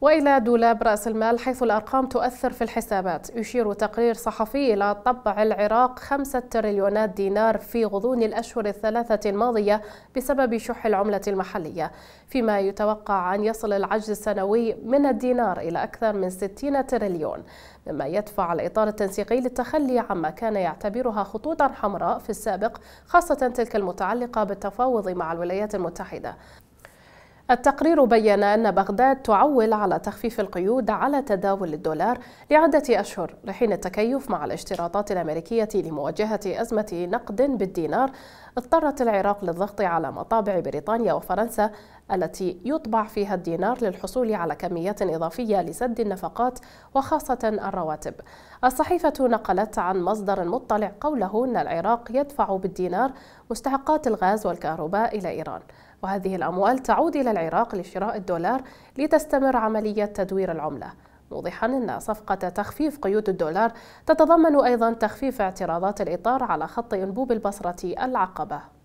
وإلى دولاب رأس المال حيث الأرقام تؤثر في الحسابات يشير تقرير صحفي إلى طبع العراق خمسة تريليونات دينار في غضون الأشهر الثلاثة الماضية بسبب شح العملة المحلية فيما يتوقع أن يصل العجز السنوي من الدينار إلى أكثر من 60 تريليون مما يدفع الإطار التنسيقي للتخلي عما كان يعتبرها خطوطا حمراء في السابق خاصة تلك المتعلقة بالتفاوض مع الولايات المتحدة التقرير بين أن بغداد تعول على تخفيف القيود على تداول الدولار لعدة أشهر لحين التكيف مع الاشتراطات الأمريكية لمواجهة أزمة نقد بالدينار اضطرت العراق للضغط على مطابع بريطانيا وفرنسا التي يطبع فيها الدينار للحصول على كميات إضافية لسد النفقات وخاصة الرواتب الصحيفة نقلت عن مصدر مطلع قوله أن العراق يدفع بالدينار مستحقات الغاز والكهرباء إلى إيران وهذه الأموال تعود إلى العراق لشراء الدولار لتستمر عملية تدوير العملة موضحا أن صفقة تخفيف قيود الدولار تتضمن أيضا تخفيف اعتراضات الإطار على خط أنبوب البصرة العقبة